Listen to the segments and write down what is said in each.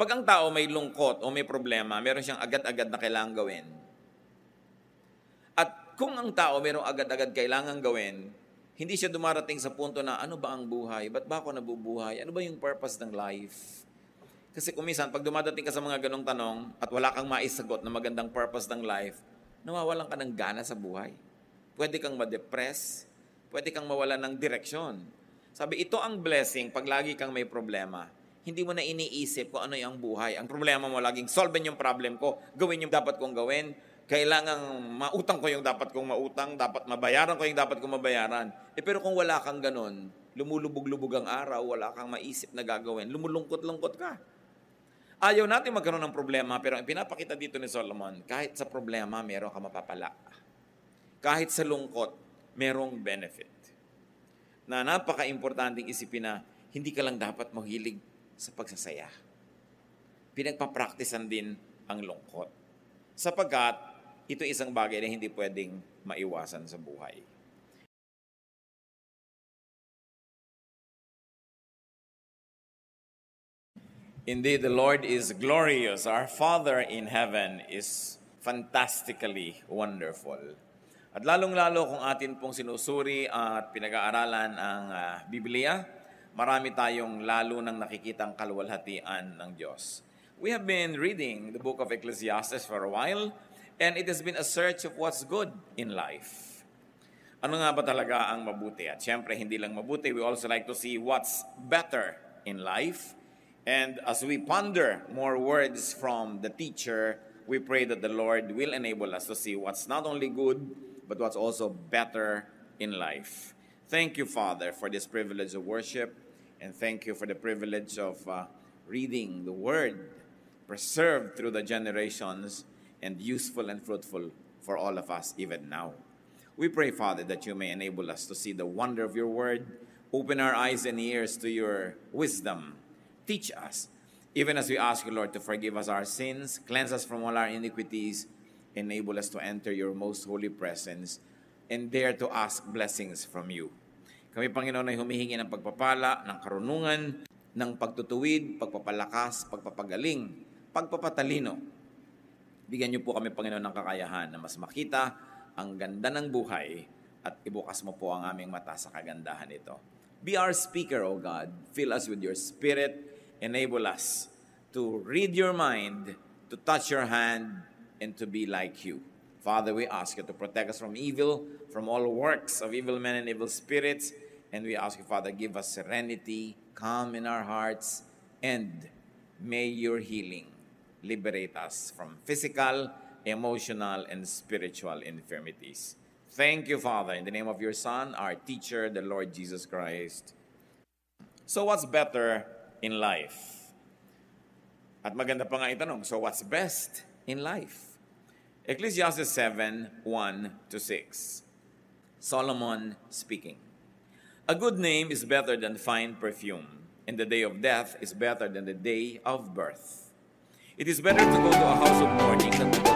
Pag ang tao may lungkot o may problema, meron siyang agad-agad na kailangang gawin. At kung ang tao merong agad-agad kailangang gawin, hindi siya dumarating sa punto na ano ba ang buhay? Ba't ba ako nabubuhay? Ano ba yung purpose ng life? Kasi kumisan, pag dumadating ka sa mga ganong tanong at wala kang maisagot na magandang purpose ng life, nawawalan ka ng gana sa buhay. Pwede kang ma-depress, pwede kang mawala ng direksyon. Sabi, ito ang blessing pag lagi kang may problema hindi mo na iniisip kung ano yung buhay. Ang problema mo laging, solve yung problem ko. Gawin yung dapat kong gawin. Kailangan mautang ko yung dapat kong mautang. Dapat mabayaran ko yung dapat kong mabayaran. Eh, pero kung wala kang ganun, lumulubog-lubog ang araw, wala kang maisip na gagawin, lumulungkot-lungkot ka. Ayaw natin magkaroon ng problema, pero ang pinapakita dito ni Solomon, kahit sa problema, meron ka mapapala. Kahit sa lungkot, merong benefit. Na napaka-importanting isipin na hindi ka lang dapat mahilig sa pagsasaya. Pinagpapraktisan din ang lungkot. Sapagat, ito isang bagay na hindi pwedeng maiwasan sa buhay. Indeed, the Lord is glorious. Our Father in heaven is fantastically wonderful. At lalong-lalo kung atin pong sinusuri at pinag-aaralan ang uh, Biblia, marami tayong lalo nang nakikitang kalwalhatian ng Diyos. We have been reading the book of Ecclesiastes for a while, and it has been a search of what's good in life. Ano nga ba talaga ang mabuti? At syempre, hindi lang mabuti, we also like to see what's better in life. And as we ponder more words from the teacher, we pray that the Lord will enable us to see what's not only good, but what's also better in life. Thank you, Father, for this privilege of worship, and thank you for the privilege of uh, reading the Word, preserved through the generations, and useful and fruitful for all of us even now. We pray, Father, that you may enable us to see the wonder of your Word, open our eyes and ears to your wisdom, teach us, even as we ask you, Lord, to forgive us our sins, cleanse us from all our iniquities, enable us to enter your most holy presence, and dare to ask blessings from you. Kami, Panginoon, ay humihingi ng pagpapala, ng karunungan, ng pagtutuwid, pagpapalakas, pagpapagaling, pagpapatalino. Bigyan niyo po kami, Panginoon, ng kakayahan na mas makita ang ganda ng buhay at ibukas mo po ang aming mata sa kagandahan nito. Be our speaker, O God. Fill us with your Spirit. Enable us to read your mind, to touch your hand, and to be like you. Father, we ask you to protect us from evil, from all works of evil men and evil spirits, And we ask you, Father, give us serenity, calm in our hearts, and may your healing liberate us from physical, emotional, and spiritual infirmities. Thank you, Father, in the name of your Son, our teacher, the Lord Jesus Christ. So, what's better in life? At maganda pa nga itanong, so what's best in life? Ecclesiastes 7 1 to 6. Solomon speaking. A good name is better than fine perfume, and the day of death is better than the day of birth. It is better to go to a house of mourning than to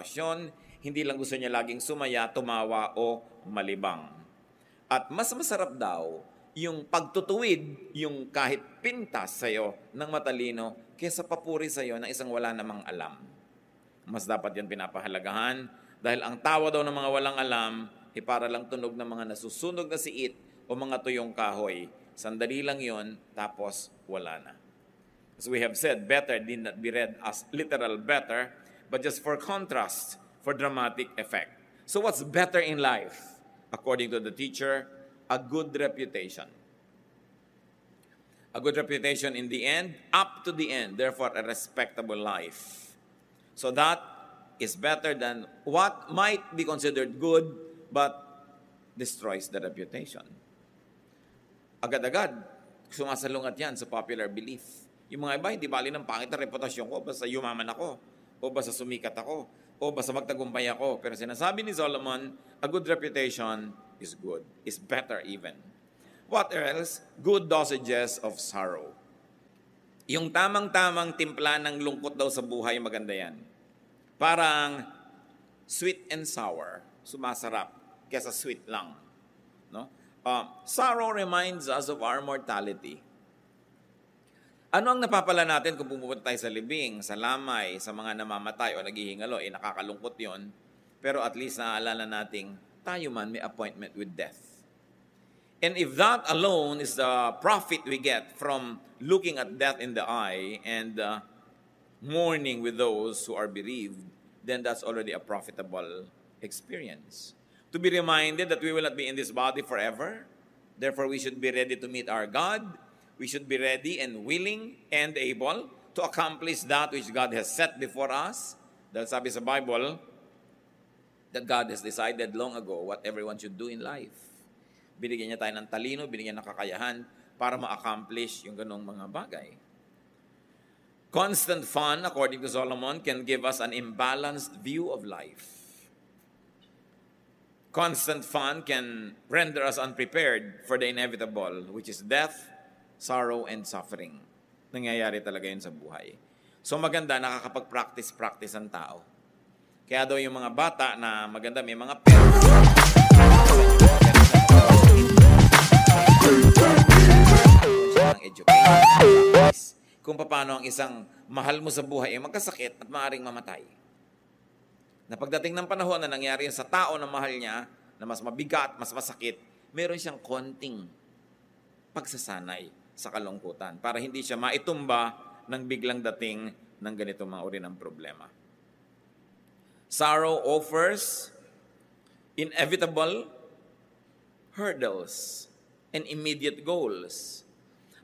bakasyon, hindi lang gusto niya laging sumaya, tumawa o malibang. At mas masarap daw yung pagtutuwid, yung kahit pintas sa'yo ng matalino kesa papuri sa'yo ng isang wala namang alam. Mas dapat yan pinapahalagahan dahil ang tawa daw ng mga walang alam ay eh, para lang tunog ng mga nasusunog na siit o mga tuyong kahoy. Sandali lang yon tapos wala na. As we have said, better did not be read as literal better, but just for contrast, for dramatic effect. So, what's better in life? According to the teacher, a good reputation. A good reputation in the end, up to the end, therefore, a respectable life. So, that is better than what might be considered good but destroys the reputation. Agad-agad, sumasalungat yan sa popular belief. Yung mga iba, hindi bali ng pangit na reputasyon ko, basta yumaman ako o basta sumikat ako, o basta magtagumpay ako. Pero sinasabi ni Solomon, a good reputation is good, is better even. What else? Good dosages of sorrow. Yung tamang-tamang timpla ng lungkot daw sa buhay, maganda yan. Parang sweet and sour, sumasarap, kesa sweet lang. No? Uh, sorrow reminds us of our mortality. Ano ang napapala natin kung pumupunta tayo sa libing, sa lamay, sa mga namamatay o naghihingalo? Eh, nakakalungkot yon. Pero at least naaalala natin, tayo man may appointment with death. And if that alone is the profit we get from looking at death in the eye and uh, mourning with those who are bereaved, then that's already a profitable experience. To be reminded that we will not be in this body forever, therefore we should be ready to meet our God we should be ready and willing and able to accomplish that which God has set before us. Dahil sabi sa Bible, that God has decided long ago what everyone should do in life. Binigyan niya tayo ng talino, binigyan ng kakayahan para ma-accomplish yung ganong mga bagay. Constant fun, according to Solomon, can give us an imbalanced view of life. Constant fun can render us unprepared for the inevitable, which is death sorrow and suffering. Nangyayari talaga yun sa buhay. So maganda, nakakapag-practice-practice ang tao. Kaya daw yung mga bata na maganda, may mga parents. Kung paano ang isang mahal mo sa buhay ay magkasakit at maaring mamatay. Na pagdating ng panahon na nangyari yun sa tao na mahal niya, na mas mabigat, mas masakit, meron siyang konting pagsasanay sa kalungkutan para hindi siya maitumba ng biglang dating ng ganito mga uri ng problema. Sorrow offers inevitable hurdles and immediate goals.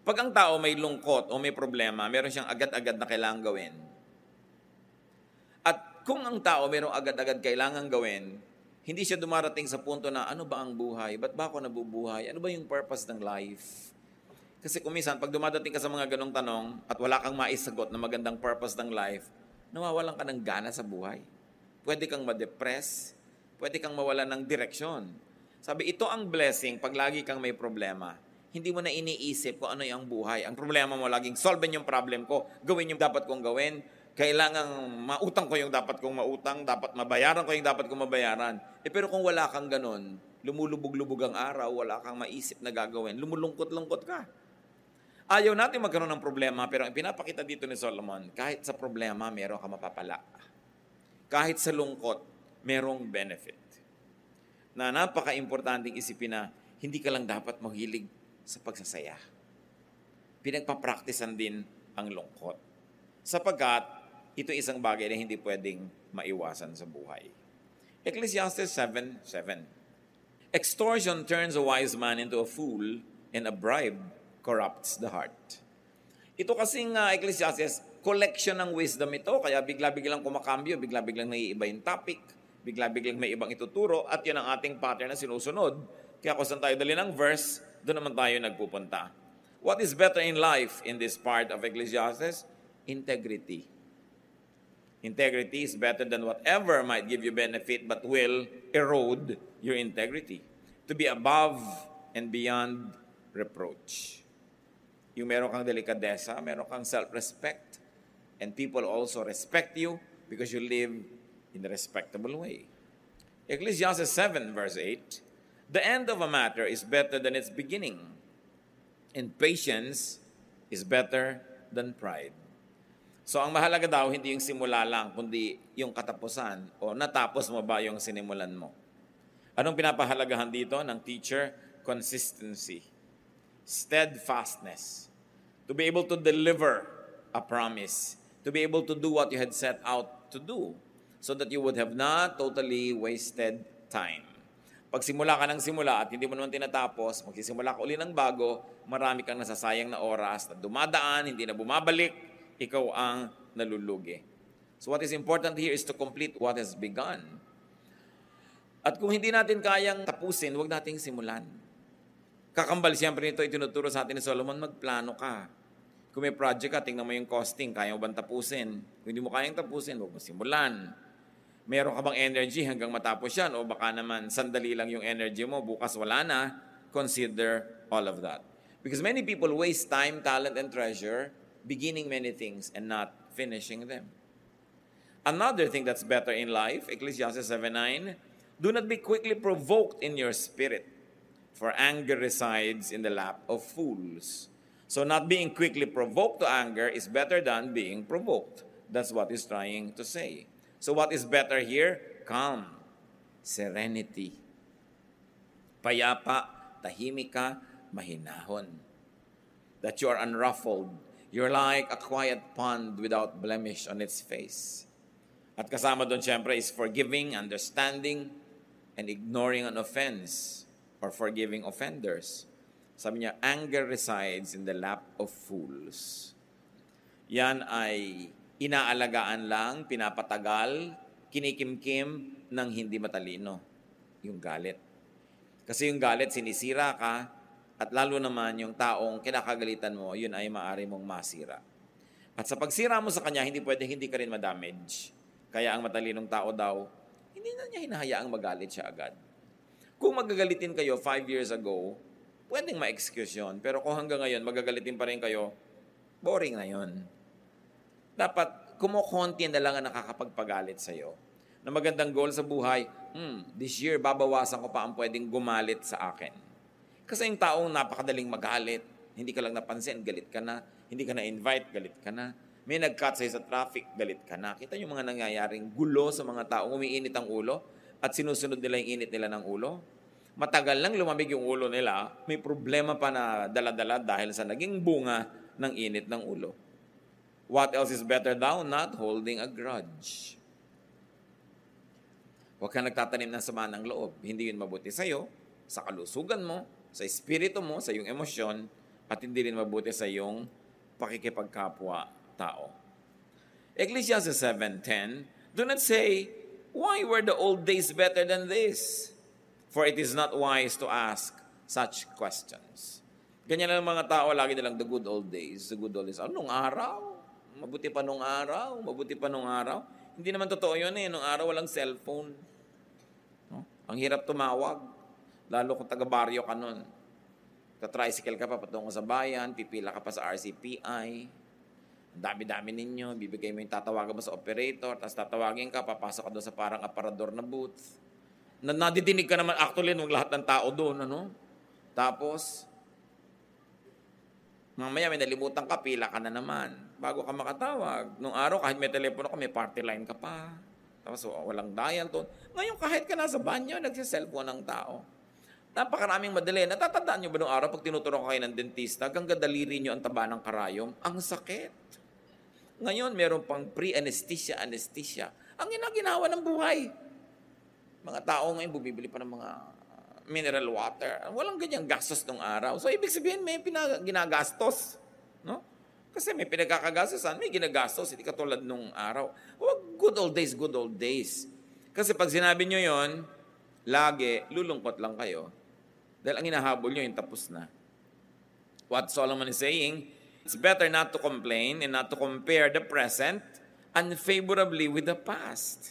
Pag ang tao may lungkot o may problema, meron siyang agad-agad na kailangang gawin. At kung ang tao merong agad-agad kailangang gawin, hindi siya dumarating sa punto na ano ba ang buhay? Ba't ba ako nabubuhay? Ano ba yung purpose ng life? Kasi kumisan, pag dumadating ka sa mga ganong tanong at wala kang maisagot na magandang purpose ng life, nawawalan ka ng gana sa buhay. Pwede kang ma-depress, pwede kang mawala ng direksyon. Sabi, ito ang blessing pag lagi kang may problema. Hindi mo na iniisip kung ano yung buhay. Ang problema mo laging, solven yung problem ko, gawin yung dapat kong gawin, kailangang mautang ko yung dapat kong mautang, dapat mabayaran ko yung dapat kong mabayaran. Eh, pero kung wala kang ganun, lumulubog-lubog ang araw, wala kang maisip na gagawin, lumulungkot-lungkot ka. Ayaw natin magkaroon ng problema, pero ang pinapakita dito ni Solomon, kahit sa problema, meron ka mapapala. Kahit sa lungkot, merong benefit. Na napaka-importanting isipin na hindi ka lang dapat mahilig sa pagsasaya. Pinagpapraktisan din ang lungkot. Sapagkat, ito isang bagay na hindi pwedeng maiwasan sa buhay. Ecclesiastes 7.7 Extortion turns a wise man into a fool and a bribe corrupts the heart. Ito kasing uh, Ecclesiastes, collection ng wisdom ito, kaya bigla-biglang kumakambyo, bigla-biglang naiiba yung topic, bigla-biglang may ibang ituturo, at yun ang ating pattern na sinusunod. Kaya kung saan tayo dali ng verse, doon naman tayo nagpupunta. What is better in life in this part of Ecclesiastes? Integrity. Integrity is better than whatever might give you benefit but will erode your integrity. To be above and beyond reproach. Yung meron kang delikadesa, meron kang self-respect. And people also respect you because you live in a respectable way. Ecclesiastes 7 verse 8, The end of a matter is better than its beginning, and patience is better than pride. So ang mahalaga daw, hindi yung simula lang, kundi yung katapusan o natapos mo ba yung sinimulan mo. Anong pinapahalagahan dito ng teacher? Consistency. Steadfastness to be able to deliver a promise, to be able to do what you had set out to do, so that you would have not totally wasted time. Pag simula ka ng simula at hindi mo naman tinatapos, magsisimula ka uli ng bago, marami kang nasasayang na oras na dumadaan, hindi na bumabalik, ikaw ang nalulugi. So what is important here is to complete what has begun. At kung hindi natin kayang tapusin, huwag nating simulan. Kakambal siyempre nito, itinuturo sa atin ni Solomon, magplano ka. Kung may project ka, tingnan mo yung costing, kaya mo bang tapusin? Kung hindi mo kayang tapusin, huwag mo simulan. Meron ka bang energy hanggang matapos yan? O baka naman sandali lang yung energy mo, bukas wala na. Consider all of that. Because many people waste time, talent, and treasure beginning many things and not finishing them. Another thing that's better in life, Ecclesiastes 7.9, do not be quickly provoked in your spirit for anger resides in the lap of fools. So, not being quickly provoked to anger is better than being provoked. That's what he's trying to say. So, what is better here? Calm, serenity, payapa, tahimika mahinahon. That you are unruffled. You're like a quiet pond without blemish on its face. At kasama don syempre, is forgiving, understanding, and ignoring an offense. or forgiving offenders. Sabi niya, anger resides in the lap of fools. Yan ay inaalagaan lang, pinapatagal, kinikimkim ng hindi matalino. Yung galit. Kasi yung galit, sinisira ka, at lalo naman yung taong kinakagalitan mo, yun ay maari mong masira. At sa pagsira mo sa kanya, hindi pwede hindi ka rin madamage. Kaya ang matalinong tao daw, hindi na niya hinahayaang magalit siya agad kung magagalitin kayo five years ago, pwedeng ma-excuse yun. Pero kung hanggang ngayon magagalitin pa rin kayo, boring na yun. Dapat kumukonti na lang ang nakakapagpagalit sa'yo. Na magandang goal sa buhay, hmm, this year babawasan ko pa ang pwedeng gumalit sa akin. Kasi yung taong napakadaling magalit, hindi ka lang napansin, galit ka na. Hindi ka na-invite, galit ka na. May nag-cut sa'yo sa traffic, galit ka na. Kita yung mga nangyayaring gulo sa mga taong umiinit ang ulo at sinusunod nila yung init nila ng ulo. Matagal lang lumamig yung ulo nila, may problema pa na daladala dahil sa naging bunga ng init ng ulo. What else is better thou not holding a grudge? Huwag kang nagtatanim ng sama ng loob. Hindi yun mabuti sa'yo, sa kalusugan mo, sa espiritu mo, sa iyong emosyon, at hindi rin mabuti sa iyong pakikipagkapwa tao. Ecclesiastes 7.10, Do not say, Why were the old days better than this? For it is not wise to ask such questions. Ganyan lang mga tao, lagi nilang the good old days, the good old days. Anong araw? Mabuti pa nung araw, mabuti pa nung araw. Hindi naman totoo yun eh, nung araw walang cellphone. No? Ang hirap tumawag, lalo kung taga-baryo ka nun. Tatricycle ka pa patungo sa bayan, pipila ka pa sa RCPI dami-dami ninyo, bibigay mo yung tatawagan mo sa operator, tapos tatawagin ka, papasok ka doon sa parang aparador na booth. Na, nadidinig ka naman actually ng lahat ng tao doon, ano? Tapos, mamaya may nalimutan ka, pila ka na naman. Bago ka makatawag. Nung araw, kahit may telepono ka, may party line ka pa. Tapos walang dial tone. Ngayon, kahit ka nasa banyo, nagsiselfone ng tao. Napakaraming madali. Natatandaan nyo ba nung araw pag tinuturo kayo ng dentista, hanggang daliri nyo ang taba ng karayom? Ang sakit. Ngayon, meron pang pre-anesthesia, anesthesia. Ang ginaginawa ng buhay. Mga tao ngayon, bumibili pa ng mga ah, mineral water. Walang ganyang gastos nung araw. So, ibig sabihin, may pinag- No? Kasi may pinagkakagastosan, may ginagastos. Hindi katulad nung araw. Huwag good old days, good old days. Kasi pag sinabi nyo yon, lagi, lulungkot lang kayo. Dahil ang hinahabol nyo, yung tapos na. What Solomon is saying, It's better not to complain and not to compare the present unfavorably with the past.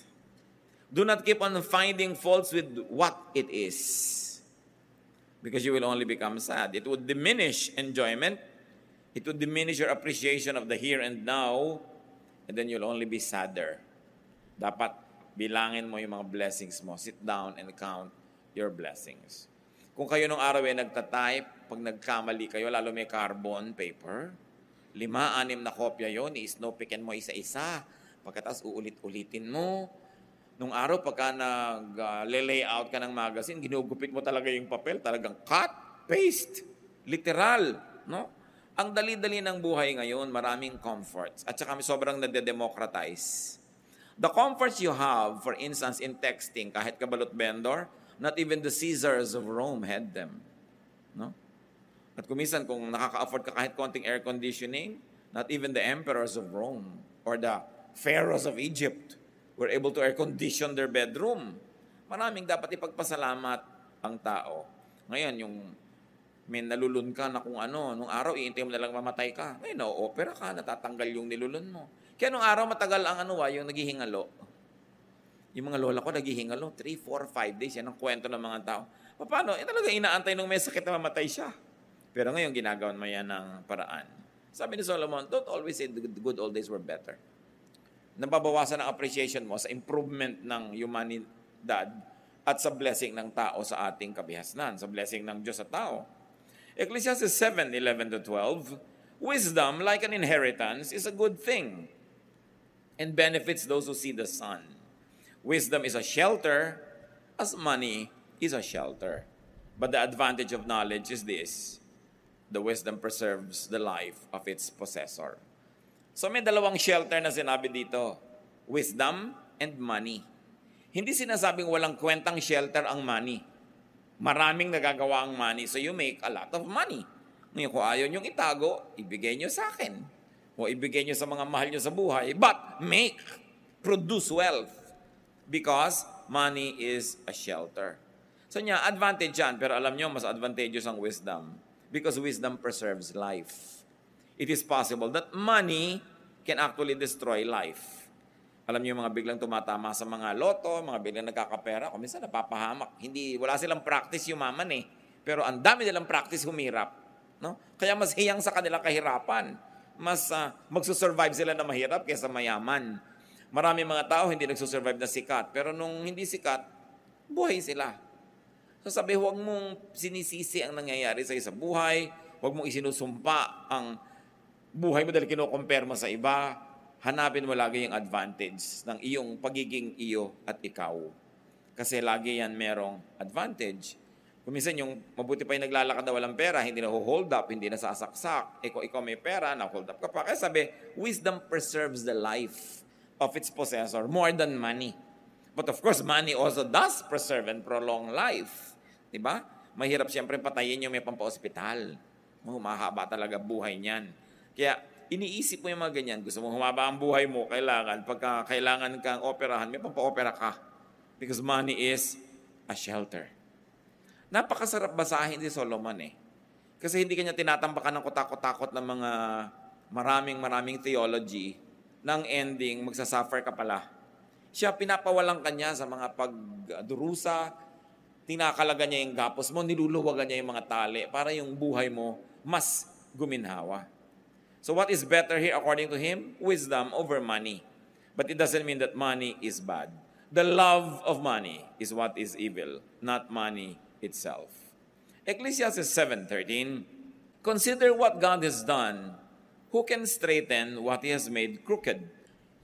Do not keep on finding faults with what it is because you will only become sad. It would diminish enjoyment, it would diminish your appreciation of the here and now, and then you'll only be sadder. Dapat bilangin mo yung mga blessings mo. Sit down and count your blessings. Kung kayo nung araw ay nagtatype, pag nagkamali kayo, lalo may carbon paper, lima, anim na kopya yon, i-snowpicken mo isa-isa. Pagkatapos uulit-ulitin mo. Nung araw, pagka nag-layout uh, ka ng magazine, ginugupit mo talaga yung papel, talagang cut, paste, literal. No? Ang dali-dali ng buhay ngayon, maraming comforts. At saka sobrang nade-democratize. The comforts you have, for instance, in texting, kahit kabalot vendor, not even the Caesars of Rome had them. At kumisan kung nakaka-afford ka kahit konting air conditioning, not even the emperors of Rome or the pharaohs of Egypt were able to air condition their bedroom. Maraming dapat ipagpasalamat ang tao. Ngayon, yung may nalulun ka na kung ano, nung araw, iintay mo na lang mamatay ka. Ngayon, na-opera ka, natatanggal yung nilulun mo. Kaya nung araw, matagal ang ano, ah, yung naghihingalo. Yung mga lola ko, naghihingalo. 3, 4, 5 days. Yan ang kwento ng mga tao. Paano? Eh, talaga inaantay nung may sakit na mamatay siya. Pero ngayon, ginagawan mo yan ng paraan. Sabi ni Solomon, don't always say the good old days were better. Nababawasan ang appreciation mo sa improvement ng humanidad at sa blessing ng tao sa ating kabihasnan, sa blessing ng Diyos sa tao. Ecclesiastes 7, 11 to 12, Wisdom, like an inheritance, is a good thing and benefits those who see the sun. Wisdom is a shelter as money is a shelter. But the advantage of knowledge is this The wisdom preserves the life of its possessor. So may dalawang shelter na sinabi dito. Wisdom and money. Hindi sinasabing walang kwentang shelter ang money. Maraming nagagawa ang money, so you make a lot of money. Ngayon, kung ayaw niyong itago, ibigay niyo sa akin. O ibigay niyo sa mga mahal niyo sa buhay. But make, produce wealth. Because money is a shelter. So niya, advantage yan. Pero alam niyo, mas advantageous ang wisdom because wisdom preserves life. It is possible that money can actually destroy life. Alam niyo yung mga biglang tumatama sa mga loto, mga biglang nagkakapera, kung minsan napapahamak. Hindi, wala silang practice yumaman eh. Pero ang dami nilang practice humirap. No? Kaya mas hiyang sa kanila kahirapan. Mas uh, magsusurvive sila na mahirap kaysa mayaman. Marami mga tao hindi nagsusurvive na sikat. Pero nung hindi sikat, buhay sila. So sabi, huwag mong sinisisi ang nangyayari sa'yo sa buhay. Huwag mong isinusumpa ang buhay mo dahil kinocompare mo sa iba. Hanapin mo lagi yung advantage ng iyong pagiging iyo at ikaw. Kasi lagi yan merong advantage. Kuminsan yung mabuti pa yung naglalakad na walang pera, hindi na hold up, hindi na sasaksak. Ikaw, ikaw may pera, na hold up ka pa. Kaya sabi, wisdom preserves the life of its possessor more than money. But of course, money also does preserve and prolong life. Di ba? Mahirap siyempre patayin yung may pampaospital. Humahaba talaga buhay niyan. Kaya iniisip mo yung mga ganyan. Gusto mong humaba ang buhay mo, kailangan. Pagka kailangan kang operahan, may pampaopera ka. Because money is a shelter. Napakasarap basahin si Solomon eh. Kasi hindi kanya tinatambakan ng kutakot-takot ng mga maraming maraming theology ng ending, magsasuffer ka pala. Siya pinapawalang kanya sa mga pagdurusa, tinakalaga niya yung gapos mo, niluluwagan niya yung mga tali para yung buhay mo mas guminhawa. So what is better here according to him? Wisdom over money. But it doesn't mean that money is bad. The love of money is what is evil, not money itself. Ecclesiastes 7:13 Consider what God has done. Who can straighten what he has made crooked?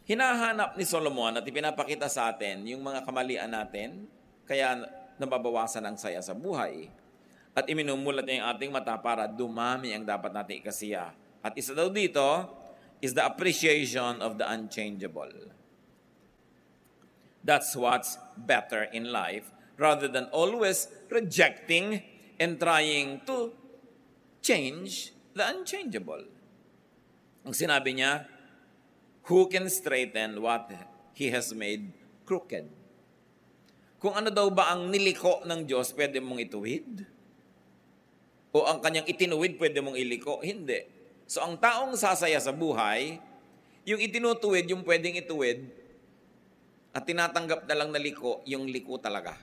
Hinahanap ni Solomon at ipinapakita sa atin yung mga kamalian natin, kaya nababawasan ang saya sa buhay. At iminumulat niya yung ating mata para dumami ang dapat natin ikasiya. At isa daw dito is the appreciation of the unchangeable. That's what's better in life rather than always rejecting and trying to change the unchangeable. Ang sinabi niya, who can straighten what he has made crooked? kung ano daw ba ang niliko ng Diyos, pwede mong ituwid? O ang kanyang itinuwid, pwede mong iliko? Hindi. So ang taong sasaya sa buhay, yung itinutuwid, yung pwedeng ituwid, at tinatanggap na lang na liko, yung liko talaga.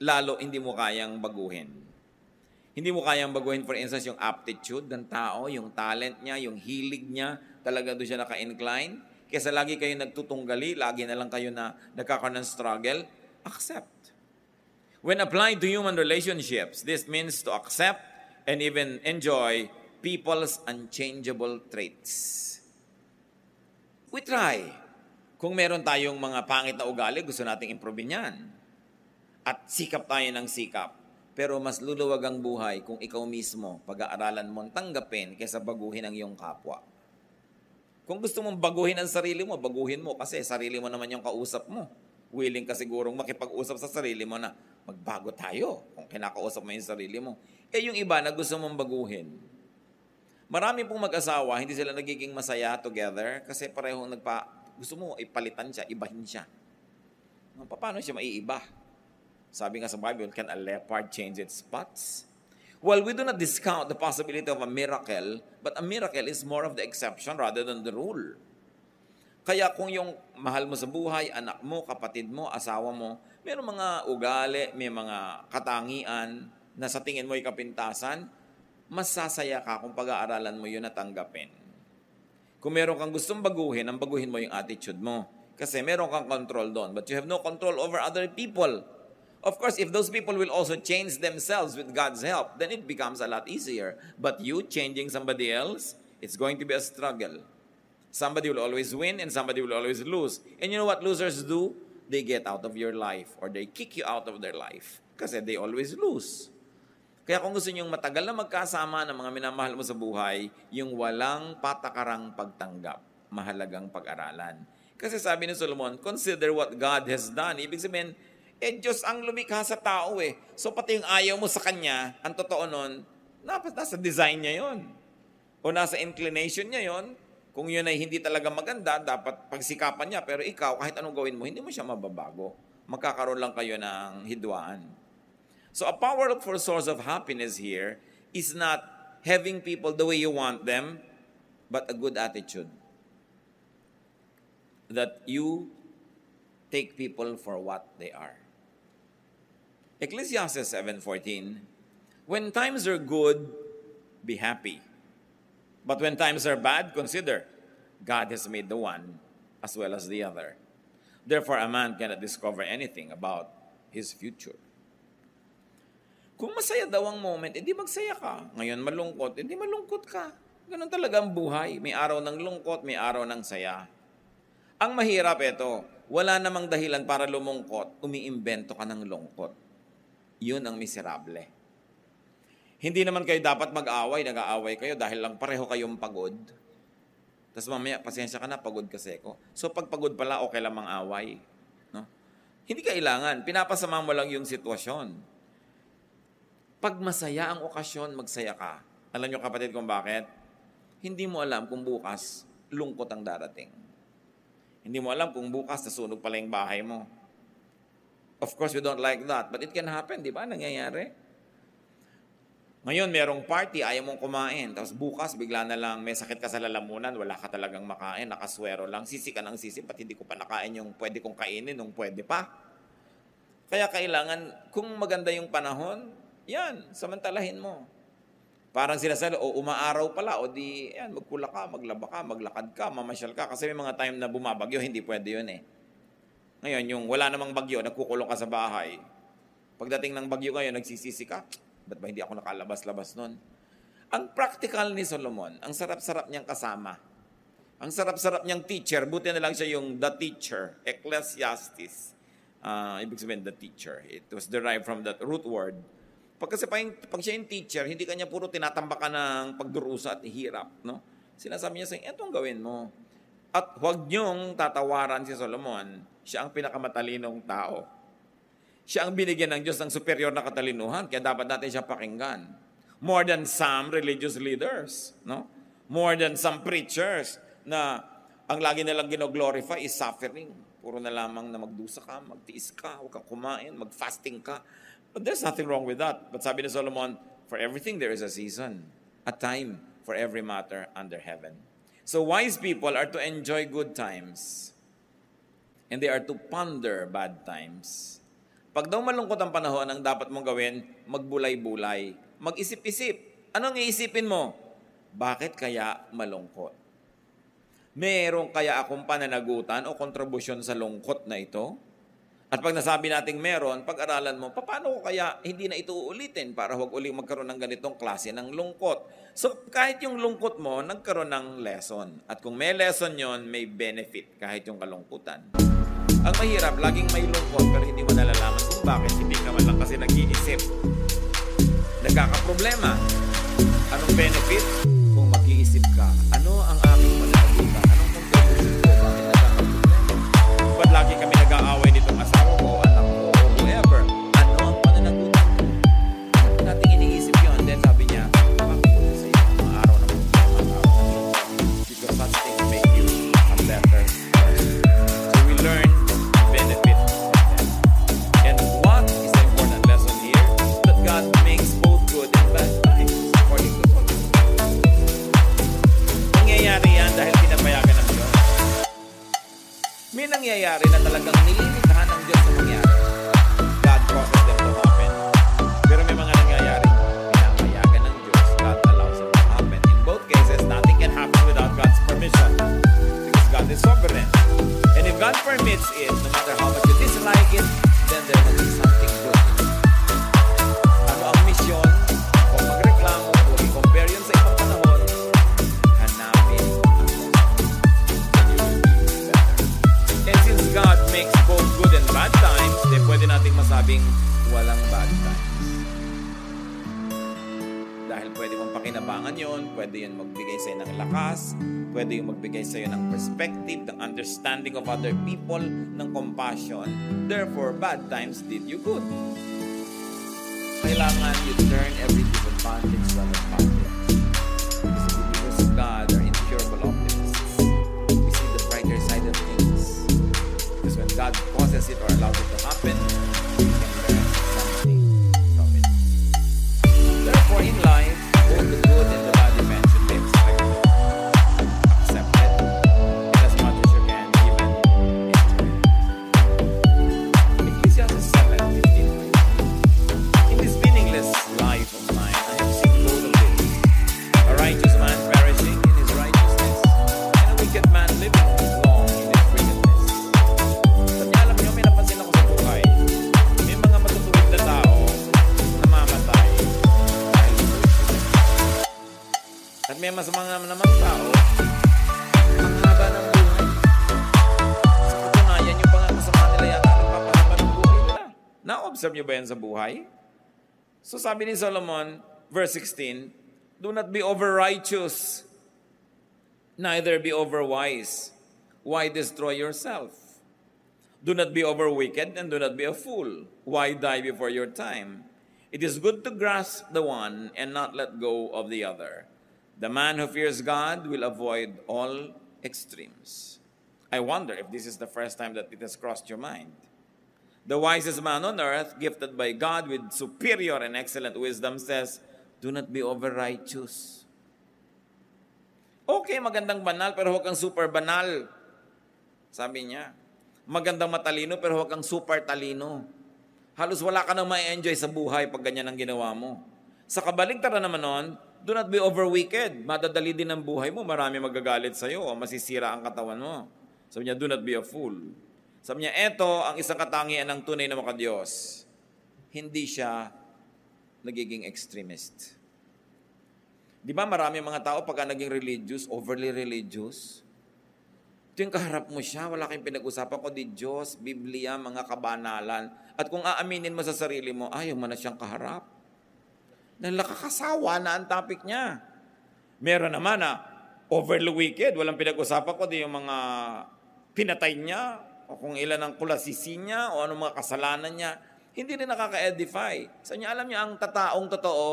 Lalo hindi mo kayang baguhin. Hindi mo kayang baguhin, for instance, yung aptitude ng tao, yung talent niya, yung hilig niya, talaga doon siya naka-incline. Kesa lagi kayo nagtutunggali, lagi na lang kayo na nagkakaroon ng struggle, accept. When applied to human relationships, this means to accept and even enjoy people's unchangeable traits. We try. Kung meron tayong mga pangit na ugali, gusto nating improve niyan. At sikap tayo ng sikap. Pero mas luluwag ang buhay kung ikaw mismo pag-aaralan mong tanggapin kaysa baguhin ang iyong kapwa. Kung gusto mong baguhin ang sarili mo, baguhin mo kasi sarili mo naman yung kausap mo. Willing ka sigurong makipag-usap sa sarili mo na magbago tayo kung kinakausap mo yung sarili mo. Eh yung iba na gusto mong baguhin, marami pong mag-asawa, hindi sila nagiging masaya together kasi parehong nagpa, gusto mo ipalitan siya, ibahin siya. Paano siya maiiba? Sabi nga sa Bible, can a leopard change its spots? While we do not discount the possibility of a miracle, but a miracle is more of the exception rather than the rule. Kaya kung yung mahal mo sa buhay, anak mo, kapatid mo, asawa mo, mayroong mga ugali, may mga katangian na sa tingin mo ay kapintasan, masasaya ka kung pag-aaralan mo yun at tanggapin. Kung meron kang gustong baguhin, ang baguhin mo yung attitude mo. Kasi meron kang control doon. But you have no control over other people. Of course, if those people will also change themselves with God's help, then it becomes a lot easier. But you changing somebody else, it's going to be a struggle. Somebody will always win and somebody will always lose. And you know what losers do? They get out of your life or they kick you out of their life kasi they always lose. Kaya kung gusto niyong matagal na magkasama ng mga minamahal mo sa buhay, yung walang patakarang pagtanggap, mahalagang pag-aralan. Kasi sabi ni Solomon, consider what God has done. Ibig sabihin, eh, Diyos ang lumikha sa tao eh. So pati yung ayaw mo sa Kanya, ang totoo nun, nasa design niya yon O nasa inclination niya yon Kung yun ay hindi talaga maganda, dapat pagsikapan niya. Pero ikaw, kahit anong gawin mo, hindi mo siya mababago. Magkakaroon lang kayo ng hidwaan. So a powerful source of happiness here is not having people the way you want them, but a good attitude. That you take people for what they are. Ecclesiastes 7:14, when times are good, be happy. But when times are bad, consider God has made the one as well as the other. Therefore, a man cannot discover anything about his future. Kung masaya daw ang moment, edi magsaya ka. Ngayon malungkot, edi malungkot ka. Ganun talaga ang buhay. May araw ng lungkot, may araw ng saya. Ang mahirap ito, wala namang dahilan para lumungkot, umiimbento ka ng lungkot yun ang miserable. Hindi naman kayo dapat mag-away, nag-aaway kayo dahil lang pareho kayong pagod. Tapos mamaya, pasensya ka na, pagod kasi ko. So pag pagod pala, okay lang mang-away. No? Hindi kailangan, pinapasama mo lang yung sitwasyon. Pag masaya ang okasyon, magsaya ka. Alam nyo kapatid kung bakit? Hindi mo alam kung bukas, lungkot ang darating. Hindi mo alam kung bukas nasunog pala yung bahay mo. Of course, we don't like that. But it can happen, di ba? Nangyayari. Ngayon, merong party, ayaw mong kumain. Tapos bukas, bigla na lang, may sakit ka sa lalamunan, wala ka talagang makain, nakaswero lang, sisi ka ng sisi, pati hindi ko pa nakain yung pwede kong kainin, nung pwede pa. Kaya kailangan, kung maganda yung panahon, yan, samantalahin mo. Parang sila sa o umaaraw pala, o di, yan, magkula ka, maglaba ka, maglakad ka, mamasyal ka. Kasi may mga time na bumabagyo, hindi pwede yun eh. Ngayon, yung wala namang bagyo, nagkukulong ka sa bahay. Pagdating ng bagyo ngayon, nagsisisi ka. Ba't ba hindi ako nakalabas-labas nun? Ang practical ni Solomon, ang sarap-sarap niyang kasama. Ang sarap-sarap niyang teacher. Buti na lang siya yung the teacher, Ecclesiastes. Uh, ibig sabihin, the teacher. It was derived from that root word. Pag kasi pag, pag siya yung teacher, hindi kanya puro tinatambakan ng pagdurusa at hirap, no? Sinasabi niya sa'yo, eto ang gawin mo. At huwag niyong tatawaran si Solomon siya ang pinakamatalinong tao. Siya ang binigyan ng Diyos ng superior na katalinuhan, kaya dapat natin siya pakinggan. More than some religious leaders, no? More than some preachers na ang lagi nilang ginoglorify is suffering. Puro na lamang na magdusa ka, magtiis ka, huwag kang kumain, magfasting ka. But there's nothing wrong with that. But sabi ni Solomon, for everything there is a season, a time for every matter under heaven. So wise people are to enjoy good times and they are to ponder bad times. Pag daw malungkot ang panahon, ang dapat mong gawin, magbulay-bulay, mag-isip-isip. Anong iisipin mo? Bakit kaya malungkot? Meron kaya akong pananagutan o kontribusyon sa lungkot na ito? At pag nasabi nating meron, pag-aralan mo, paano ko kaya hindi na ito uulitin para huwag uli magkaroon ng ganitong klase ng lungkot? So kahit yung lungkot mo, nagkaroon ng lesson. At kung may lesson yon may benefit kahit yung kalungkutan. Ang mahirap, laging may lungkot pero hindi mo nalalaman kung bakit hindi ka man lang kasi nag-iisip. Nagkakaproblema. Anong benefit? understanding of other people, ng compassion. Therefore, bad times did you good. Kailangan you turn every different context to other context. Because the believers of God are Observe nyo ba yan sa buhay? So sabi ni Solomon, verse 16, Do not be over-righteous, neither be over-wise. Why destroy yourself? Do not be over-wicked, and do not be a fool. Why die before your time? It is good to grasp the one and not let go of the other. The man who fears God will avoid all extremes. I wonder if this is the first time that it has crossed your mind. The wisest man on earth, gifted by God with superior and excellent wisdom, says, Do not be over-righteous. Okay, magandang banal, pero huwag kang super banal. Sabi niya. Magandang matalino, pero huwag kang super talino. Halos wala ka nang ma-enjoy sa buhay pag ganyan ang ginawa mo. Sa kabaligtaran naman noon, do not be over-wicked. Madadali din ang buhay mo. Marami magagalit sa'yo. Masisira ang katawan mo. Sabi niya, do not be a fool. Sabi niya, eto ang isang katangian ng tunay na makadiyos. Hindi siya nagiging extremist. Di ba marami mga tao pagka naging religious, overly religious, ito yung kaharap mo siya, wala kang pinag-usapan kundi Diyos, Biblia, mga kabanalan. At kung aaminin mo sa sarili mo, ayaw mo na siyang kaharap. Nalakakasawa na ang topic niya. Meron naman na overly wicked, walang pinag-usapan kundi yung mga pinatay niya, o kung ilan ang kulasisi niya o anong mga kasalanan niya, hindi rin nakaka-edify. Sa niya, alam niya, ang tataong totoo,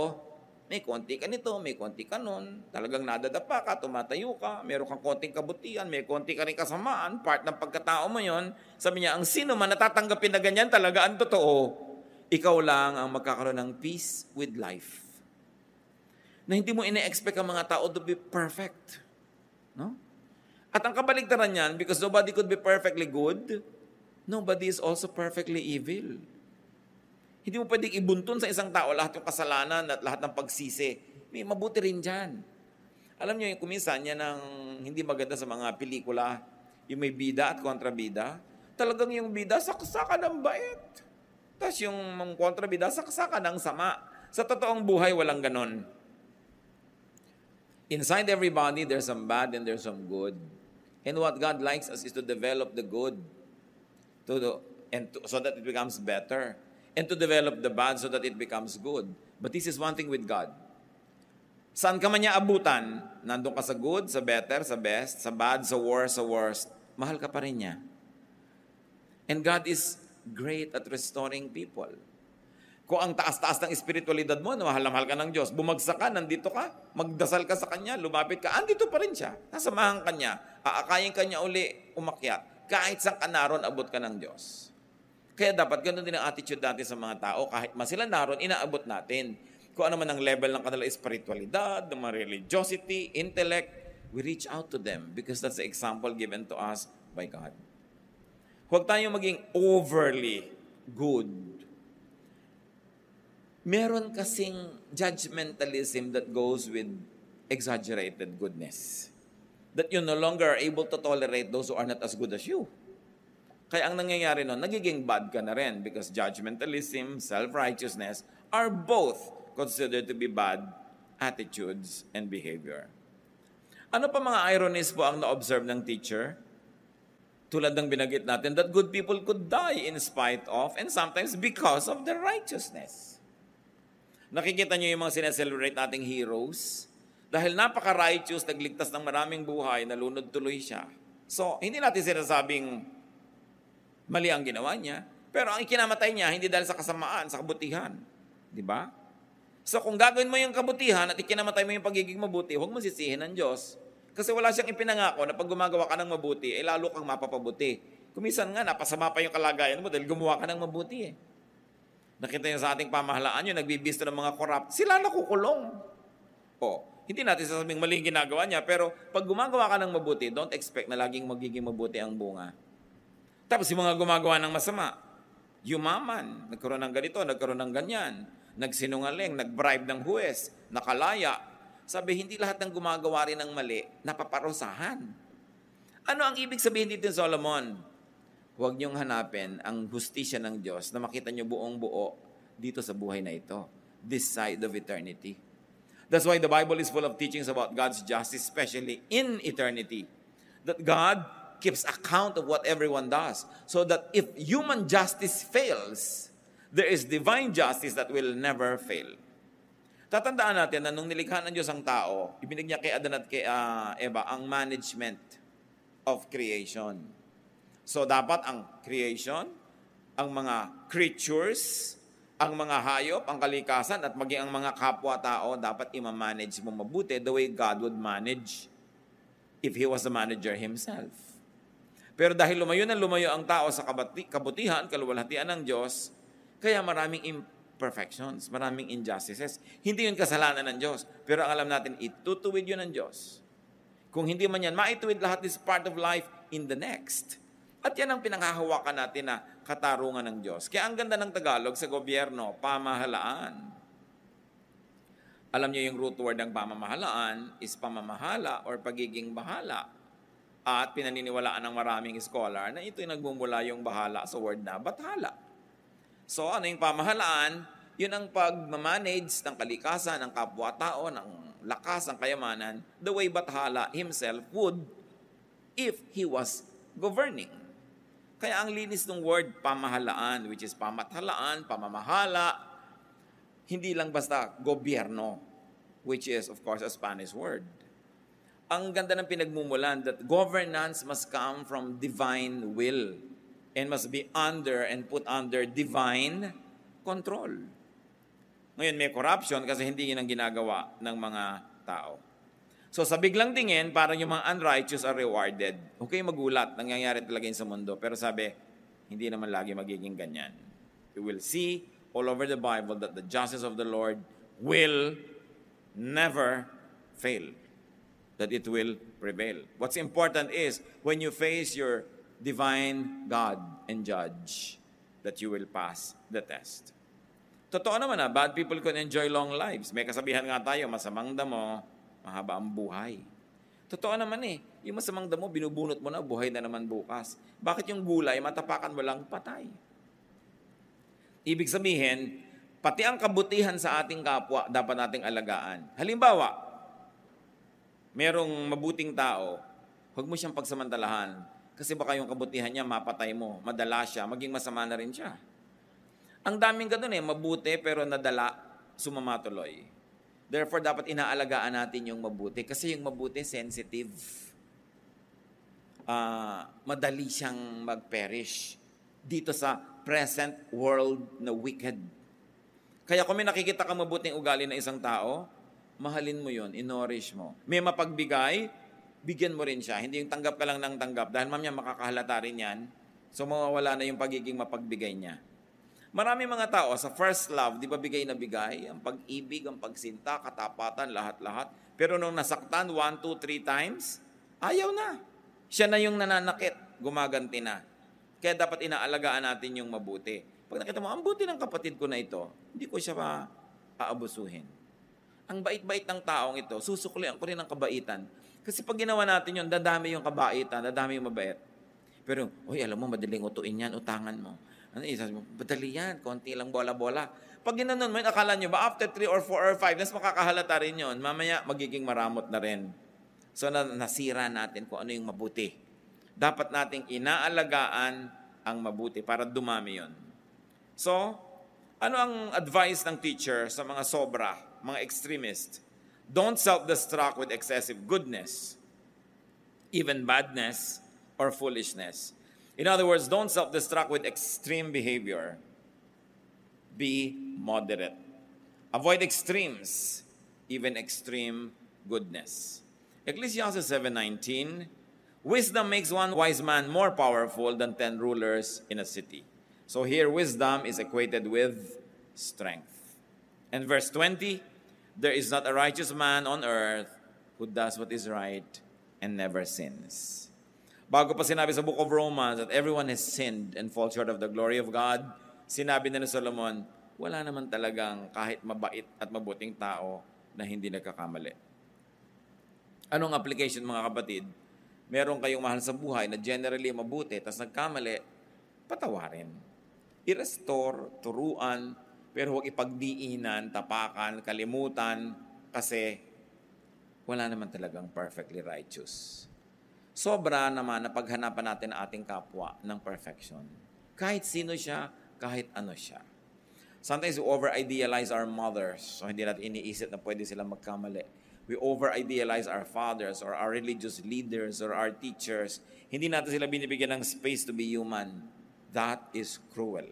may konti ka nito, may konti ka nun, talagang nadadapa ka, tumatayo ka, meron kang konting kabutihan, may konti ka rin kasamaan, part ng pagkatao mo yon. Sabi niya, ang sino man natatanggapin na ganyan talaga ang totoo, ikaw lang ang magkakaroon ng peace with life. Na hindi mo ina-expect ang mga tao to be perfect. No? At ang kabaligtaran niyan, because nobody could be perfectly good, nobody is also perfectly evil. Hindi mo pwedeng ibuntun sa isang tao lahat yung kasalanan at lahat ng pagsisi. May mabuti rin dyan. Alam niyo, yung kuminsan yan ang hindi maganda sa mga pelikula, yung may bida at kontrabida, talagang yung bida saksakan ng bait. Tapos yung kontrabida saksakan ng sama. Sa totoong buhay, walang ganon. Inside everybody, there's some bad and there's some good. And what God likes us is to develop the good to the, and to, so that it becomes better and to develop the bad so that it becomes good. But this is one thing with God. Saan ka man niya abutan, nandun ka sa good, sa better, sa best, sa bad, sa worst, sa worst, mahal ka pa rin niya. And God is great at restoring people. Kung ang taas-taas ng espiritualidad mo, na mahal mahal ka ng Diyos, bumagsak ka, nandito ka, magdasal ka sa Kanya, lumapit ka, andito pa rin siya. Nasamahan ka niya, aakayin ka niya uli, umakyat. Kahit sa kanaron, abot ka ng Diyos. Kaya dapat ganun din ang attitude natin sa mga tao. Kahit man sila naroon, inaabot natin. Kung ano man ang level ng kanila espiritualidad, ng religiosity, intellect, we reach out to them because that's the example given to us by God. Huwag tayong maging overly good meron kasing judgmentalism that goes with exaggerated goodness. That you no longer are able to tolerate those who are not as good as you. Kaya ang nangyayari nun, nagiging bad ka na rin because judgmentalism, self-righteousness are both considered to be bad attitudes and behavior. Ano pa mga ironies po ang na-observe ng teacher? Tulad ng binagit natin that good people could die in spite of and sometimes because of their righteousness. Nakikita niyo yung mga sineselebrate nating heroes. Dahil napaka-righteous, nagligtas ng maraming buhay, nalunod tuloy siya. So, hindi natin sinasabing mali ang ginawa niya. Pero ang ikinamatay niya, hindi dahil sa kasamaan, sa kabutihan. Di ba? So kung gagawin mo yung kabutihan at ikinamatay mo yung pagiging mabuti, huwag mo sisihin ng Diyos. Kasi wala siyang ipinangako na pag gumagawa ka ng mabuti, ay eh, lalo kang mapapabuti. Kumisan nga, napasama pa yung kalagayan mo dahil gumawa ka ng mabuti eh. Nakita niyo sa ating pamahalaan yun, nagbibisto ng mga corrupt. Sila nakukulong. O, hindi natin sasabing mali ginagawa niya, pero pag gumagawa ka ng mabuti, don't expect na laging magiging mabuti ang bunga. Tapos yung mga gumagawa ng masama, yumaman, nagkaroon ng ganito, nagkaroon ng ganyan, nagsinungaling, nagbribe ng huwes, nakalaya. Sabi, hindi lahat ng gumagawa rin ng mali, napaparusahan. Ano ang ibig sabihin dito ni Solomon? Huwag niyong hanapin ang hustisya ng Diyos na makita niyo buong buo dito sa buhay na ito, this side of eternity. That's why the Bible is full of teachings about God's justice, especially in eternity. That God keeps account of what everyone does. So that if human justice fails, there is divine justice that will never fail. Tatandaan natin na nung nilikha ng Diyos ang tao, ibinig niya kay Adan at kay uh, Eva ang management of creation. So dapat ang creation, ang mga creatures, ang mga hayop, ang kalikasan, at maging ang mga kapwa-tao, dapat i-manage mo mabuti the way God would manage if He was the manager Himself. Pero dahil lumayo na lumayo ang tao sa kabati, kabutihan, kaluwalhatian ng Diyos, kaya maraming imperfections, maraming injustices. Hindi yun kasalanan ng Diyos. Pero ang alam natin, itutuwid yun ng Diyos. Kung hindi man yan, maituwid lahat this part of life in the next. At yan ang pinanghahawakan natin na katarungan ng Diyos. Kaya ang ganda ng Tagalog sa gobyerno, pamahalaan. Alam niyo yung root word ng pamamahalaan is pamamahala or pagiging bahala. At pinaniniwalaan ng maraming scholar na ito yung nagmumula yung bahala sa word na bathala. So ano yung pamahalaan? Yun ang pagmamanage ng kalikasan, ng kapwa-tao, ng lakas, ng kayamanan, the way Bathala himself would if he was governing. Kaya ang linis ng word pamahalaan, which is pamathalaan, pamamahala, hindi lang basta gobyerno, which is, of course, a Spanish word. Ang ganda ng pinagmumulan that governance must come from divine will and must be under and put under divine control. Ngayon, may corruption kasi hindi yun ang ginagawa ng mga tao. So sa biglang tingin, parang yung mga unrighteous are rewarded. Okay, magulat. Nangyayari talaga yun sa mundo. Pero sabi, hindi naman lagi magiging ganyan. We will see all over the Bible that the justice of the Lord will never fail. That it will prevail. What's important is, when you face your divine God and judge, that you will pass the test. Totoo naman na, ah. bad people can enjoy long lives. May kasabihan nga tayo, masamang damo, mahaba ang buhay. Totoo naman eh, yung masamang damo, binubunot mo na, buhay na naman bukas. Bakit yung gulay, matapakan mo lang, patay? Ibig sabihin, pati ang kabutihan sa ating kapwa, dapat nating alagaan. Halimbawa, merong mabuting tao, huwag mo siyang pagsamantalahan kasi baka yung kabutihan niya, mapatay mo, madala siya, maging masama na rin siya. Ang daming ganun eh, mabuti pero nadala, sumama tuloy. Therefore, dapat inaalagaan natin yung mabuti. Kasi yung mabuti, sensitive. Uh, madali siyang mag-perish dito sa present world na wicked. Kaya kung may nakikita kang mabuting ugali na isang tao, mahalin mo yon, inorish mo. May mapagbigay, bigyan mo rin siya. Hindi yung tanggap ka lang ng tanggap. Dahil mamaya makakahalata rin yan, so mawawala na yung pagiging mapagbigay niya. Marami mga tao sa first love, di ba bigay na bigay, ang pag-ibig, ang pagsinta, katapatan, lahat-lahat. Pero nung nasaktan, one, two, three times, ayaw na. Siya na yung nananakit, gumaganti na. Kaya dapat inaalagaan natin yung mabuti. Pag nakita mo, ang buti ng kapatid ko na ito, hindi ko siya pa aabusuhin. Ang bait-bait ng taong ito, susuklian ko rin ang kabaitan. Kasi pag ginawa natin yun, dadami yung kabaitan, dadami yung mabait. Pero, oy alam mo, madaling utuin yan, utangan mo ano isa eh, mo? Madali yan, konti lang bola-bola. Pag ginanon mo yun, akala nyo ba, after 3 or 4 or 5, nas makakahalata rin yun. Mamaya, magiging maramot na rin. So, na, nasira natin kung ano yung mabuti. Dapat nating inaalagaan ang mabuti para dumami yon. So, ano ang advice ng teacher sa mga sobra, mga extremist? Don't self-destruct with excessive goodness, even badness or foolishness. In other words, don't self destruct with extreme behavior. Be moderate. Avoid extremes, even extreme goodness. Ecclesiastes 7:19 Wisdom makes one wise man more powerful than 10 rulers in a city. So here wisdom is equated with strength. And verse 20 there is not a righteous man on earth who does what is right and never sins. Bago pa sinabi sa Book of Romans that everyone has sinned and falls short of the glory of God, sinabi na ni Solomon, wala naman talagang kahit mabait at mabuting tao na hindi nagkakamali. Anong application mga kapatid? Meron kayong mahal sa buhay na generally mabuti, tapos nagkamali, patawarin. I-restore, turuan, pero huwag ipagdiinan, tapakan, kalimutan, kasi wala naman talagang perfectly righteous sobra naman na paghanapan natin ang ating kapwa ng perfection. Kahit sino siya, kahit ano siya. Sometimes we over-idealize our mothers. So hindi natin iniisip na pwede silang magkamali. We over-idealize our fathers or our religious leaders or our teachers. Hindi natin sila binibigyan ng space to be human. That is cruel.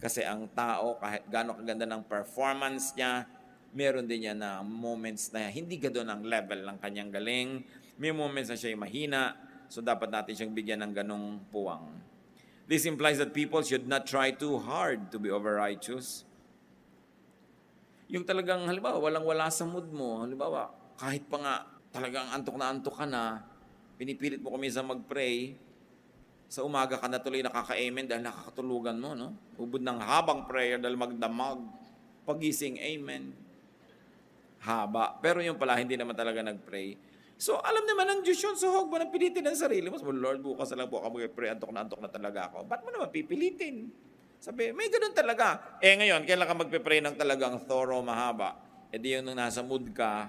Kasi ang tao, kahit gano'ng kaganda ng performance niya, meron din niya na moments na hindi gano'n ang level ng kanyang galing, may moments na siya ay mahina, so dapat natin siyang bigyan ng ganong puwang. This implies that people should not try too hard to be over-righteous. Yung talagang, halimbawa, walang-wala sa mood mo, halimbawa, kahit pa nga talagang antok na antok ka na, pinipilit mo kami sa mag-pray, sa umaga ka na tuloy nakaka-amen dahil nakakatulugan mo, no? Ubod ng habang prayer dahil magdamag, pagising, amen. Haba. Pero yung pala, hindi naman talaga nag-pray. So, alam naman ng Diyos yun. So, huwag mo nang pilitin ang sarili mo. So, Lord, bukas na lang po ako mag-pray. Antok na antok na talaga ako. Ba't mo naman pipilitin? Sabi, may ganun talaga. Eh ngayon, kailan ka magpe-pray ng talagang thorough, mahaba? Eh di yung nung nasa mood ka,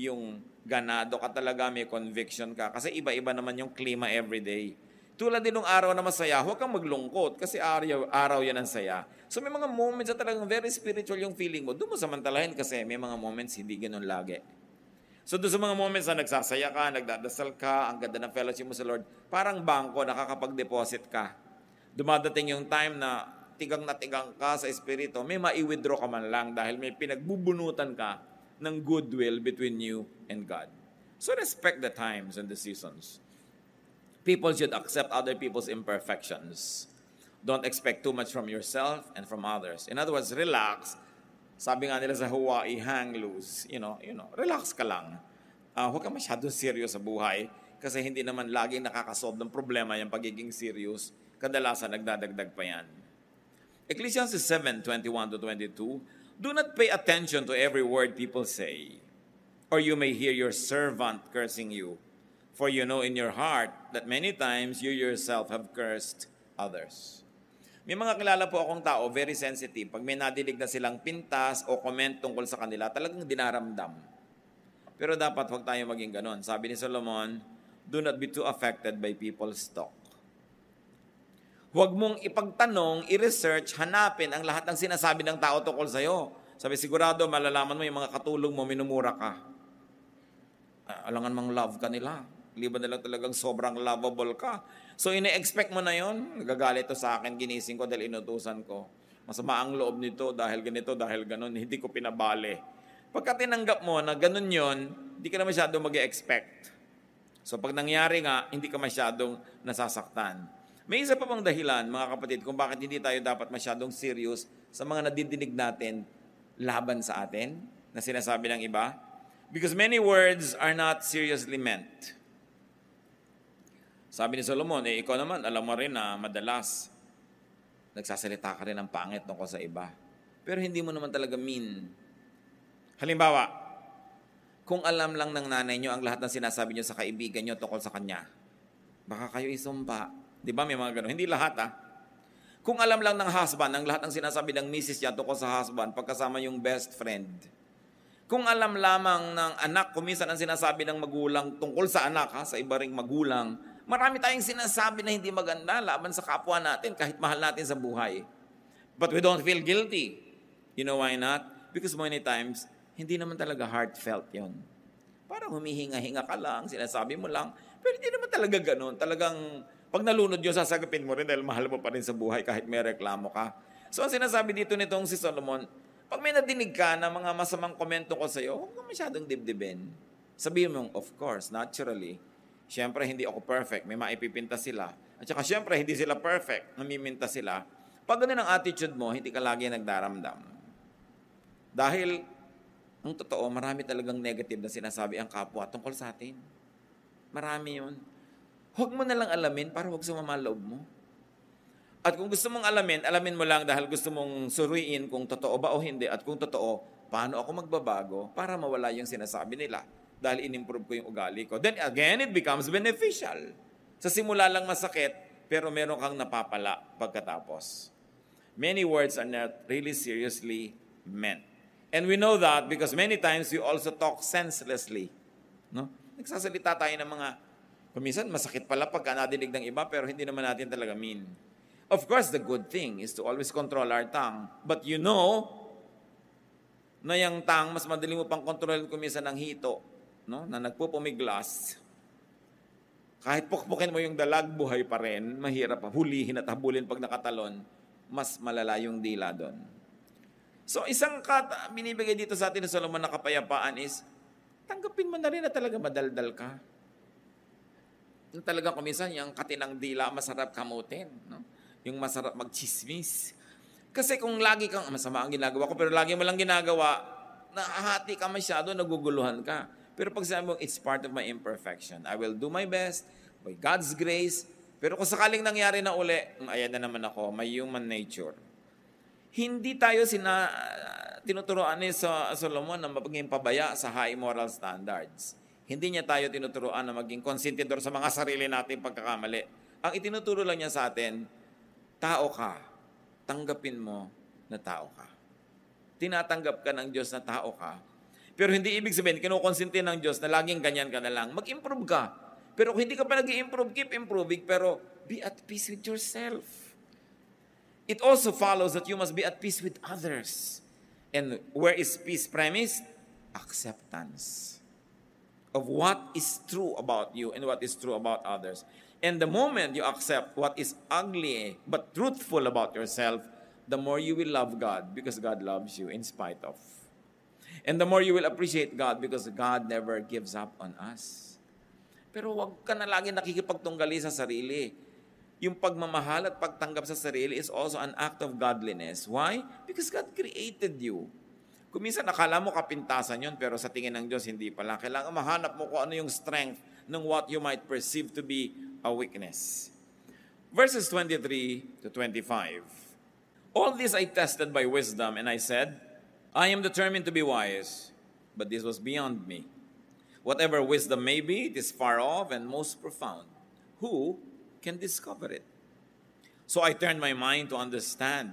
yung ganado ka talaga, may conviction ka. Kasi iba-iba naman yung klima everyday. Tulad din nung araw na masaya, huwag kang maglungkot kasi araw, araw yan ang saya. So may mga moments na talagang very spiritual yung feeling mo. Doon mo samantalahin kasi may mga moments hindi ganun lagi. So doon sa mga moments na nagsasaya ka, nagdadasal ka, ang ganda ng fellowship mo sa Lord, parang bangko, nakakapag-deposit ka. Dumadating yung time na tigang na tigang ka sa Espiritu, may ma-withdraw ka man lang dahil may pinagbubunutan ka ng goodwill between you and God. So respect the times and the seasons. People should accept other people's imperfections. Don't expect too much from yourself and from others. In other words, relax sabi nga nila sa Hawaii, hang loose. You know, you know, relax ka lang. Uh, huwag ka masyadong serious sa buhay kasi hindi naman laging nakakasolve ng problema yung pagiging serious. Kadalasan nagdadagdag pa yan. Ecclesiastes 7, 21 to 22, Do not pay attention to every word people say, or you may hear your servant cursing you. For you know in your heart that many times you yourself have cursed others. May mga kilala po akong tao, very sensitive. Pag may nadilig na silang pintas o comment tungkol sa kanila, talagang dinaramdam. Pero dapat wag tayo maging ganon. Sabi ni Solomon, do not be too affected by people's talk. Huwag mong ipagtanong, i-research, hanapin ang lahat ng sinasabi ng tao tungkol sa'yo. Sabi, sigurado, malalaman mo yung mga katulong mo, minumura ka. Ah, alangan mang love ka nila. Liban na lang talagang sobrang lovable ka So ine-expect mo na yon, nagagalit to sa akin, ginising ko dahil inutusan ko. Masama ang loob nito dahil ganito, dahil ganun, hindi ko pinabale. Pagka tinanggap mo na ganun yon, hindi ka na masyado mag expect So pag nangyari nga, hindi ka masyadong nasasaktan. May isa pa pang dahilan, mga kapatid, kung bakit hindi tayo dapat masyadong serious sa mga nadidinig natin laban sa atin na sinasabi ng iba. Because many words are not seriously meant. Sabi ni Solomon, eh ikaw naman, alam mo rin na madalas nagsasalita ka rin ng pangit tungkol sa iba. Pero hindi mo naman talaga mean. Halimbawa, kung alam lang ng nanay nyo ang lahat ng sinasabi nyo sa kaibigan nyo tungkol sa kanya, baka kayo isumpa. Di ba may mga ganun? Hindi lahat ah. Kung alam lang ng husband ang lahat ng sinasabi ng misis niya tungkol sa husband, pagkasama yung best friend. Kung alam lamang ng anak, kung minsan ang sinasabi ng magulang tungkol sa anak, ha, sa iba ring magulang, Marami tayong sinasabi na hindi maganda laban sa kapwa natin kahit mahal natin sa buhay. But we don't feel guilty. You know why not? Because many times, hindi naman talaga heartfelt yon. Parang humihinga-hinga ka lang, sinasabi mo lang. Pero hindi naman talaga ganun. Talagang pag nalunod yun, sasagapin mo rin dahil mahal mo pa rin sa buhay kahit may reklamo ka. So ang sinasabi dito nitong si Solomon, pag may nadinig ka na mga masamang komento ko sa'yo, huwag ka masyadong dibdibin. Sabihin mo, of course, naturally, Siyempre, hindi ako perfect. May maipipinta sila. At saka, siyempre, hindi sila perfect. Namiminta sila. Pag ganun ang attitude mo, hindi ka lagi nagdaramdam. Dahil, ang totoo, marami talagang negative na sinasabi ang kapwa tungkol sa atin. Marami yun. Huwag mo nalang alamin para huwag sumama loob mo. At kung gusto mong alamin, alamin mo lang dahil gusto mong suruin kung totoo ba o hindi at kung totoo, paano ako magbabago para mawala yung sinasabi nila dahil inimprove ko yung ugali ko. Then again, it becomes beneficial. Sa simula lang masakit, pero meron kang napapala pagkatapos. Many words are not really seriously meant. And we know that because many times you also talk senselessly. No? Nagsasalita tayo ng mga, kuminsan masakit pala pagka nadinig ng iba, pero hindi naman natin talaga mean. Of course, the good thing is to always control our tongue. But you know, na yung tongue, mas madali mo pang kontrolin kuminsan ng hito no, na nagpupumiglas, kahit pukpukin mo yung dalag, buhay pa rin, mahirap pa, hulihin at habulin pag nakatalon, mas malala yung dila doon. So isang kata, binibigay dito sa atin ng Solomon na kapayapaan is, tanggapin mo na rin na talaga madaldal ka. Yung talagang kuminsan, yung katinang dila, masarap kamutin. No? Yung masarap magchismis. Kasi kung lagi kang, masama ang ginagawa ko, pero lagi mo lang ginagawa, nahahati ka masyado, naguguluhan ka. Pero pag sabi mong, it's part of my imperfection. I will do my best by God's grace. Pero kung sakaling nangyari na uli, hmm, ayan na naman ako, my human nature. Hindi tayo sina, tinuturoan ni sa Solomon na maging pabaya sa high moral standards. Hindi niya tayo tinuturoan na maging consentidor sa mga sarili nating pagkakamali. Ang itinuturo lang niya sa atin, tao ka, tanggapin mo na tao ka tinatanggap ka ng Diyos na tao ka, pero hindi ibig sabihin, kinukonsente ng Diyos na laging ganyan ka na lang. Mag-improve ka. Pero kung hindi ka pa nag improve keep improving, pero be at peace with yourself. It also follows that you must be at peace with others. And where is peace premise? Acceptance of what is true about you and what is true about others. And the moment you accept what is ugly but truthful about yourself, the more you will love God because God loves you in spite of. And the more you will appreciate God because God never gives up on us. Pero huwag ka na lagi nakikipagtunggali sa sarili. Yung pagmamahal at pagtanggap sa sarili is also an act of godliness. Why? Because God created you. Kung minsan nakala mo kapintasan yon pero sa tingin ng Diyos hindi pala. Kailangan mahanap mo kung ano yung strength ng what you might perceive to be a weakness. Verses 23 to 25. All this I tested by wisdom and I said, I am determined to be wise, but this was beyond me. Whatever wisdom may be, it is far off and most profound. Who can discover it? So I turned my mind to understand,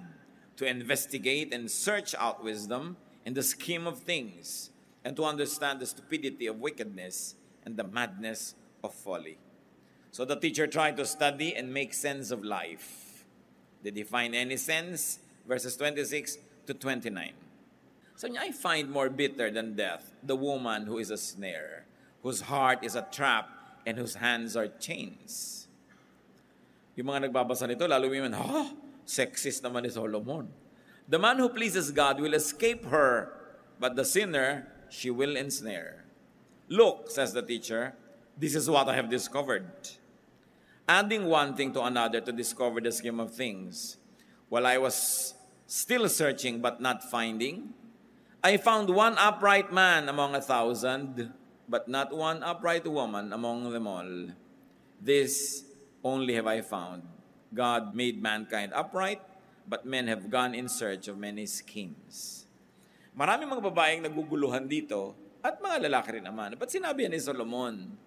to investigate and search out wisdom in the scheme of things, and to understand the stupidity of wickedness and the madness of folly. So the teacher tried to study and make sense of life. Did he find any sense? Verses 26 to 29. So I find more bitter than death the woman who is a snare, whose heart is a trap, and whose hands are chains. Yung mga nagbabasa nito, lalo women, ha? Oh, sexist naman ni Solomon. The man who pleases God will escape her, but the sinner she will ensnare. Look, says the teacher, this is what I have discovered. Adding one thing to another to discover the scheme of things. While I was still searching but not finding, I found one upright man among a thousand, but not one upright woman among them all. This only have I found. God made mankind upright, but men have gone in search of many schemes. Maraming mga babaeng naguguluhan dito at mga lalaki rin naman. But sinabi ni Solomon?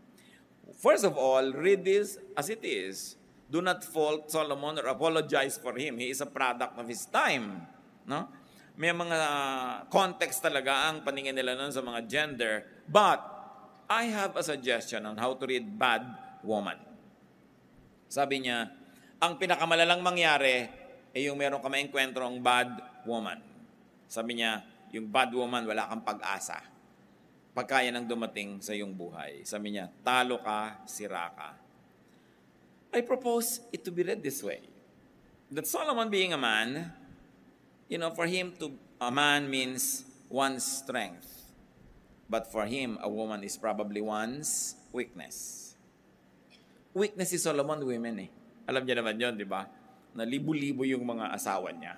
First of all, read this as it is. Do not fault Solomon or apologize for him. He is a product of his time. No? may mga context talaga ang paningin nila nun sa mga gender. But, I have a suggestion on how to read bad woman. Sabi niya, ang pinakamalalang mangyari ay yung meron ka ang bad woman. Sabi niya, yung bad woman, wala kang pag-asa. Pagkaya nang dumating sa iyong buhay. Sabi niya, talo ka, sira ka. I propose it to be read this way. That Solomon being a man, You know, for him to a man means one's strength. But for him, a woman is probably one's weakness. Weakness is Solomon women eh. Alam niya naman yon, di ba? Na libo-libo yung mga asawa niya.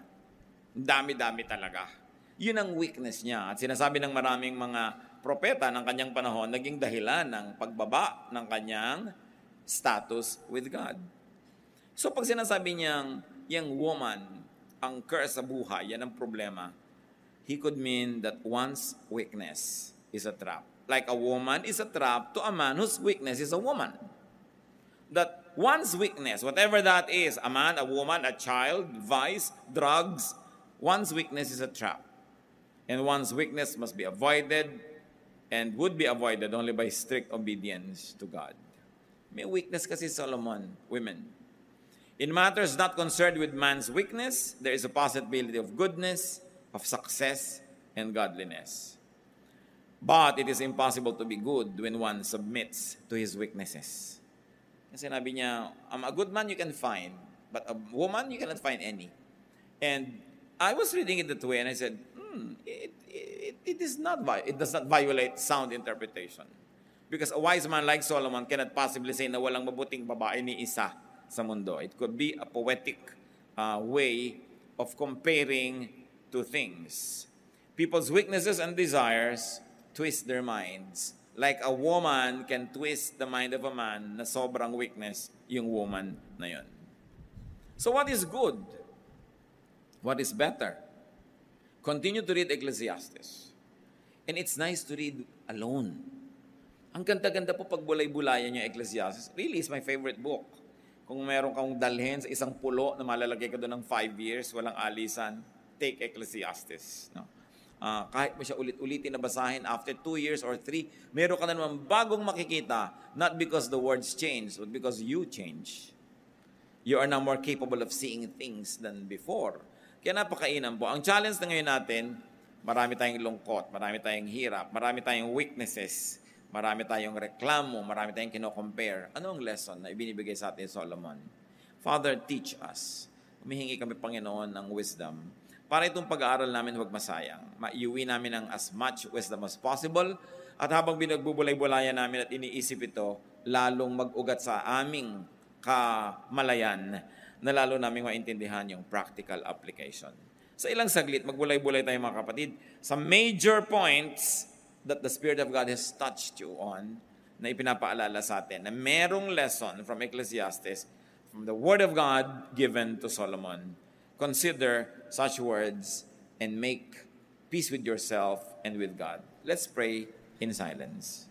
Dami-dami talaga. Yun ang weakness niya. At sinasabi ng maraming mga propeta ng kanyang panahon, naging dahilan ng pagbaba ng kanyang status with God. So pag sinasabi niyang, yung woman ang curse sa buhay, yan ang problema. He could mean that one's weakness is a trap. Like a woman is a trap to a man whose weakness is a woman. That one's weakness, whatever that is, a man, a woman, a child, vice, drugs, one's weakness is a trap. And one's weakness must be avoided and would be avoided only by strict obedience to God. May weakness kasi Solomon, women. In matters not concerned with man's weakness, there is a possibility of goodness, of success, and godliness. But it is impossible to be good when one submits to his weaknesses. Kasi sinabi niya, um, a good man you can find, but a woman you cannot find any. And I was reading it that way and I said, hmm, it, it, it, is not, it does not violate sound interpretation. Because a wise man like Solomon cannot possibly say na walang mabuting babae ni isa sa mundo. It could be a poetic uh, way of comparing two things. People's weaknesses and desires twist their minds. Like a woman can twist the mind of a man na sobrang weakness yung woman na yun. So what is good? What is better? Continue to read Ecclesiastes. And it's nice to read alone. Ang ganda-ganda po pag bulay-bulayan yung Ecclesiastes. Really, is my favorite book. Kung meron kang dalhin sa isang pulo na malalagay ka doon ng five years, walang alisan, take Ecclesiastes. No? Uh, kahit mo siya ulit-ulitin na basahin after two years or three, meron ka na naman bagong makikita, not because the words change, but because you change. You are now more capable of seeing things than before. Kaya napakainan po. Ang challenge na ngayon natin, marami tayong lungkot, marami tayong hirap, marami tayong weaknesses, Marami tayong reklamo, marami tayong kino Ano ang lesson na ibinibigay sa atin Solomon? Father, teach us. Humihingi kami, Panginoon, ng wisdom para itong pag-aaral namin huwag masayang. Maiuwi namin ang as much wisdom as possible at habang binagbubulay-bulayan namin at iniisip ito, lalong mag-ugat sa aming kamalayan na lalo naming maintindihan yung practical application. Sa ilang saglit, magbulay-bulay tayo mga kapatid sa major points that the Spirit of God has touched you on na ipinapaalala sa atin na merong lesson from Ecclesiastes, from the Word of God given to Solomon. Consider such words and make peace with yourself and with God. Let's pray in silence.